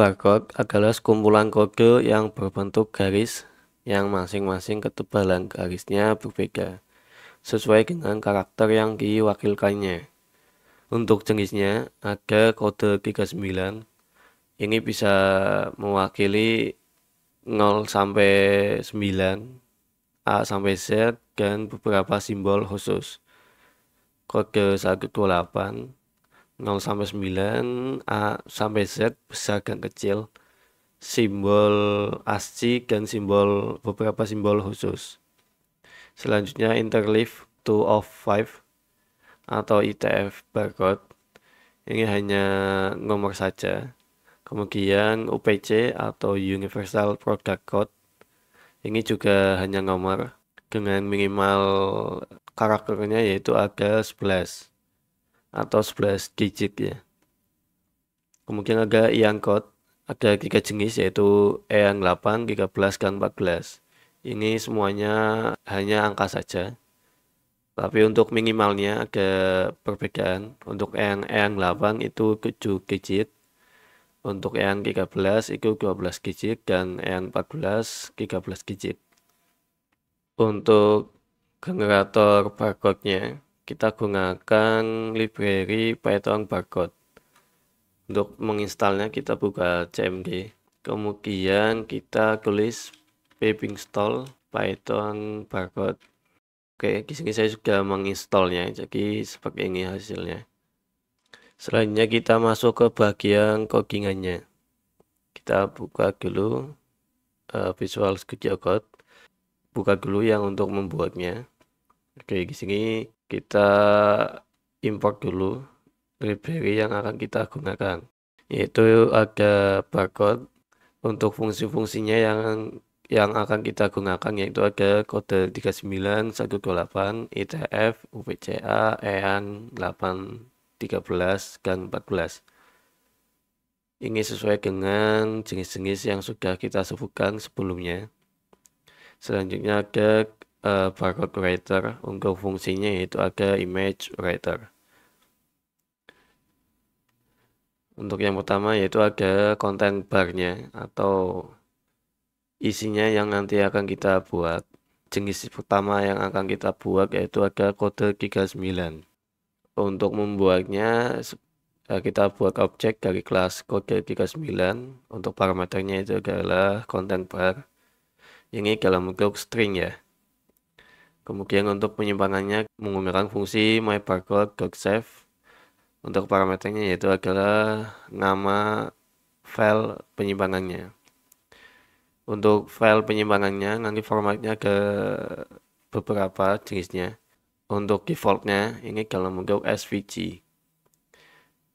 Barcode adalah sekumpulan kode yang berbentuk garis yang masing-masing ketebalan garisnya berbeda sesuai dengan karakter yang diwakilkannya. Untuk jenisnya ada kode 39. Ini bisa mewakili 0 sampai 9, A sampai Z dan beberapa simbol khusus. Kode 128 0 sampai 9 A sampai Z besar dan kecil simbol asci dan simbol beberapa simbol khusus selanjutnya interleave 2 of 5 atau ITF e barcode ini hanya nomor saja kemudian UPC atau Universal Product Code ini juga hanya nomor dengan minimal karakternya yaitu ada 11 atau 11 digit ya. Kemudian ada yang code, ada tiga jenis yaitu e yang 8, 13, dan 14. Ini semuanya hanya angka saja. Tapi untuk minimalnya ada perbedaan. Untuk e yang e yang 8 itu 7 digit. Untuk yang 13 itu 12 digit dan yang 14 13 digit. Untuk generator barcode-nya kita gunakan library Python barcode untuk menginstalnya kita buka cmd kemudian kita tulis pip install python barcode oke di sini saya sudah menginstalnya jadi seperti ini hasilnya selanjutnya kita masuk ke bagian codingannya kita buka dulu uh, visual studio code buka dulu yang untuk membuatnya oke di sini kita import dulu library yang akan kita gunakan yaitu ada barcode untuk fungsi-fungsinya yang yang akan kita gunakan yaitu ada kode 3918 ETF ITF, UPCA, EAN 813 dan 14. Ini sesuai dengan jenis-jenis yang sudah kita sebutkan sebelumnya. Selanjutnya ada uh, barcode writer untuk fungsinya yaitu ada image writer. Untuk yang pertama yaitu ada konten barnya atau isinya yang nanti akan kita buat. Jenis pertama yang akan kita buat yaitu ada kode 39. Untuk membuatnya eh, kita buat objek dari kelas kode 39 untuk parameternya itu adalah Content bar ini dalam bentuk string ya Kemudian untuk penyimpanannya menggunakan fungsi Barcode save untuk parameternya yaitu adalah nama file penyimpanannya. Untuk file penyimpanannya nanti formatnya ke beberapa jenisnya. Untuk defaultnya ini kalau menggunakan SVG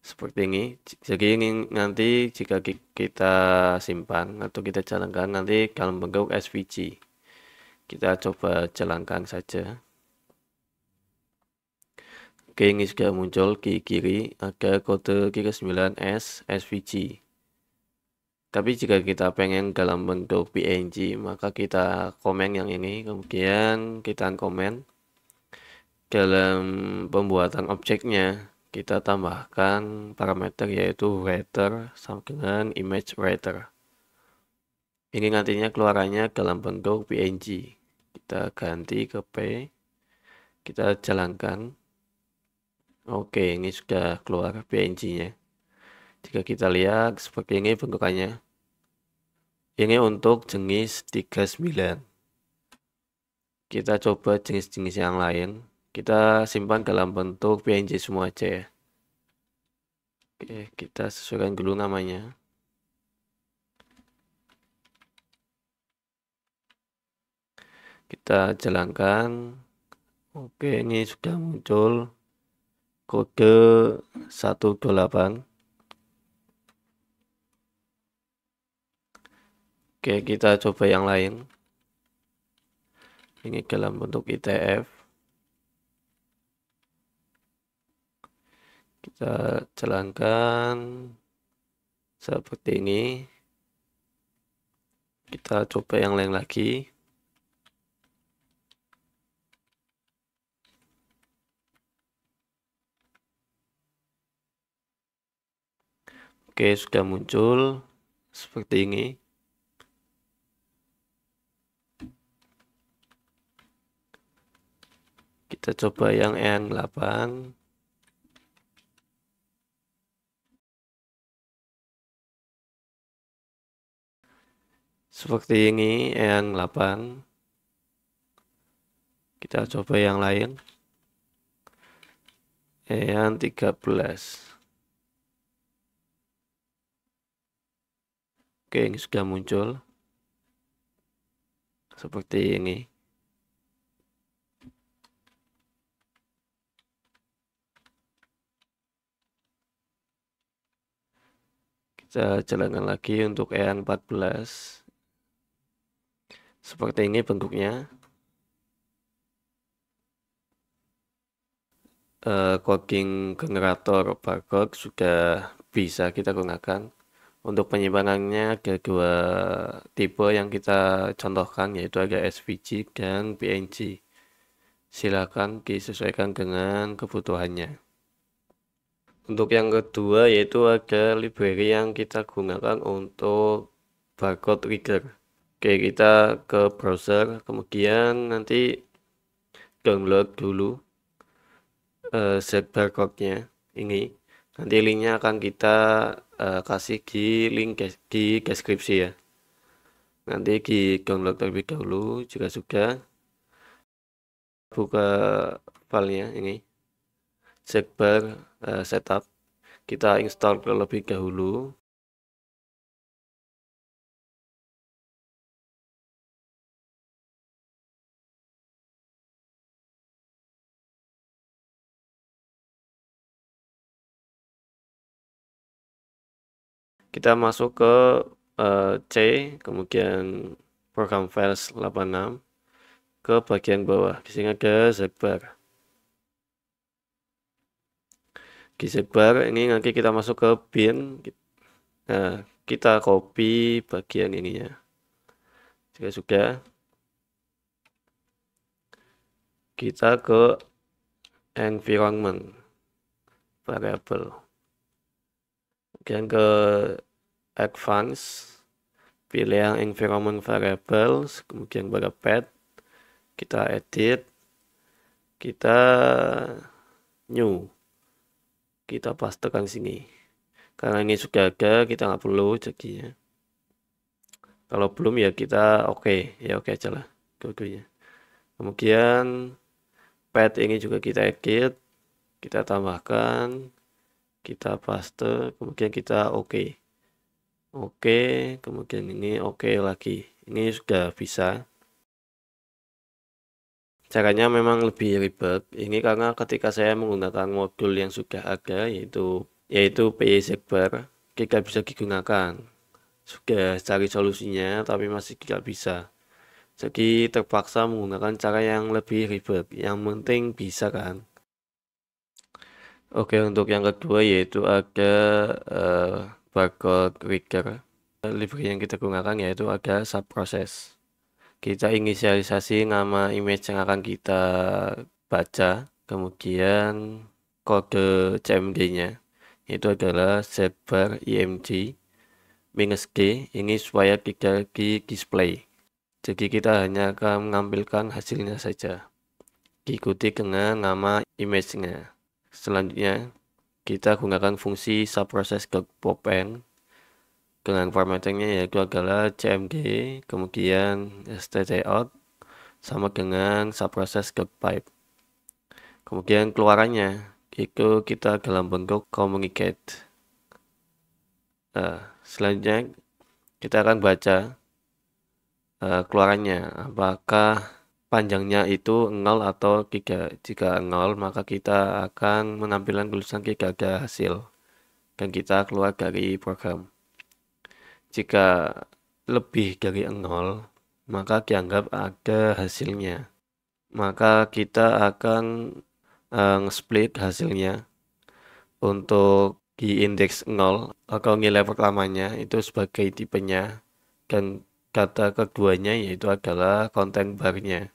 seperti ini. Jadi ini nanti jika kita simpan atau kita jalankan nanti kalau menggunakan SVG kita coba jalankan saja oke ini sudah muncul kiri kiri ada kode kiri 9S SVG tapi jika kita pengen dalam bentuk PNG maka kita komen yang ini kemudian kita komen dalam pembuatan objeknya kita tambahkan parameter yaitu writer sama dengan image writer ini nantinya keluarannya dalam bentuk PNG kita ganti ke P kita jalankan Oke ini sudah keluar PNG nya jika kita lihat seperti ini bentukannya ini untuk jenis 39 kita coba jenis-jenis yang lain kita simpan dalam bentuk PNG semua aja ya Oke kita sesuaikan dulu namanya kita jalankan oke ini sudah muncul kode 128 oke kita coba yang lain ini dalam bentuk ETF kita jalankan seperti ini kita coba yang lain lagi Oke, sudah muncul seperti ini. Kita coba yang e yang 8 Seperti ini e yang 8 Kita coba yang lain. E yang 13 Oke, ini sudah muncul. Seperti ini. Kita jalankan lagi untuk e 14 Seperti ini bentuknya. Uh, coding generator barcode sudah bisa kita gunakan untuk penyimpanannya ada dua tipe yang kita contohkan yaitu ada SVG dan PNG. Silakan disesuaikan dengan kebutuhannya. Untuk yang kedua yaitu ada library yang kita gunakan untuk barcode reader. Oke, kita ke browser, kemudian nanti download dulu uh, eh, set barcode-nya ini Nanti linknya akan kita uh, kasih di link di deskripsi ya. Nanti di download terlebih dahulu juga sudah buka filenya ini checkbar uh, eh, setup kita install terlebih dahulu kita masuk ke uh, C kemudian program files 86 ke bagian bawah di sini ada zebar di zebar ini nanti kita masuk ke bin nah kita copy bagian ininya jika suka kita ke environment variable kemudian ke advance pilih yang environment variables kemudian pada path kita edit kita new kita pastekan sini karena ini sudah ada kita nggak perlu jadinya kalau belum ya kita oke okay. ya oke okay aja lah keduanya kemudian pet ini juga kita edit kita tambahkan kita paste kemudian kita oke okay. oke okay, kemudian ini oke okay lagi ini sudah bisa caranya memang lebih ribet ini karena ketika saya menggunakan modul yang sudah ada yaitu yaitu PyZbar kita bisa digunakan sudah cari solusinya tapi masih tidak bisa jadi terpaksa menggunakan cara yang lebih ribet yang penting bisa kan Oke, untuk yang kedua yaitu ada, uh, eh, bakal trigger Library yang kita gunakan yaitu ada subproses Kita inisialisasi nama image yang akan kita baca, kemudian kode CMD-nya itu adalah setbar img minus g ini supaya kita di display jadi kita hanya akan mengambilkan hasilnya saja diikuti dengan nama image-nya Selanjutnya, kita gunakan fungsi subproses ke popeng dengan formattingnya yaitu adalah cmg kemudian stdout sama dengan subproses ke pipe kemudian keluarannya itu kita dalam bentuk communicate nah, selanjutnya kita akan baca uh, keluarannya apakah panjangnya itu 0 atau 3. Jika 0, maka kita akan menampilkan tulisan kegagalan hasil. Dan kita keluar dari program. Jika lebih dari 0, maka dianggap ada hasilnya. Maka kita akan uh, eh, split hasilnya untuk di indeks 0 atau nilai pertamanya itu sebagai tipenya dan kata keduanya yaitu adalah konten barnya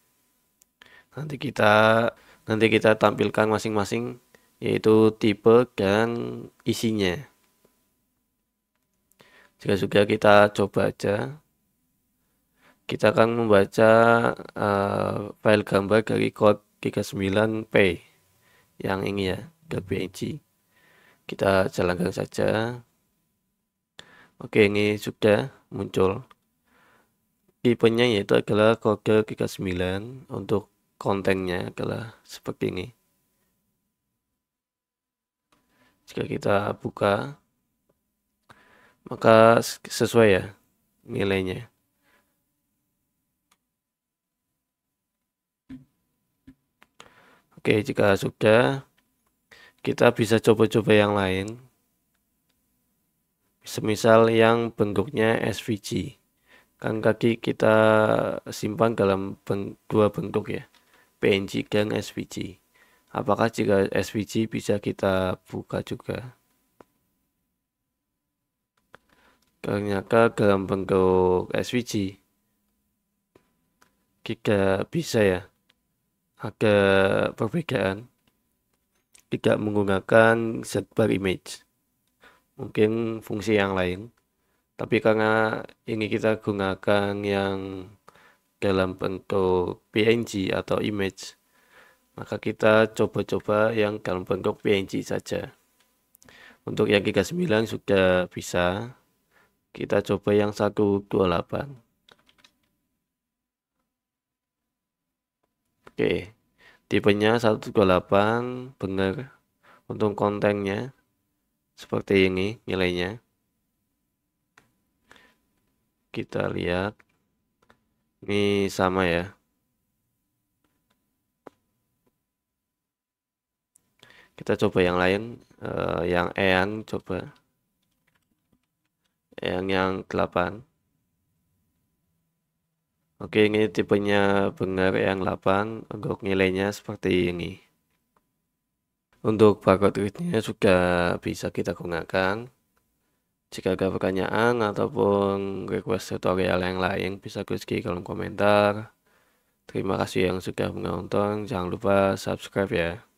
nanti kita nanti kita tampilkan masing-masing yaitu tipe dan isinya jika sudah kita coba aja kita akan membaca uh, file gambar dari code 39p yang ini ya GPNG kita jalankan saja oke ini sudah muncul tipenya yaitu adalah kode 39 untuk kontennya adalah seperti ini. Jika kita buka, maka sesuai ya nilainya. Oke, jika sudah, kita bisa coba-coba yang lain. Semisal yang bentuknya SVG. Kan kaki kita simpan dalam dua bentuk ya. PNG dan SVG. Apakah jika SVG bisa kita buka juga? Ternyata dalam bentuk SVG kita bisa ya. Ada perbedaan. Tidak menggunakan setbar image. Mungkin fungsi yang lain. Tapi karena ini kita gunakan yang dalam bentuk PNG atau image maka kita coba-coba yang dalam bentuk PNG saja untuk yang 39 sudah bisa kita coba yang 128 oke tipenya 128 benar untuk kontennya seperti ini nilainya kita lihat ini sama ya. Kita coba yang lain, uh, yang eyang coba. yang yang 8. Oke, ini tipenya benar yang 8 untuk nilainya seperti ini. Untuk barcode read-nya sudah bisa kita gunakan. Jika ada pertanyaan ataupun request tutorial yang lain bisa klik di kolom komentar. Terima kasih yang sudah menonton. Jangan lupa subscribe ya.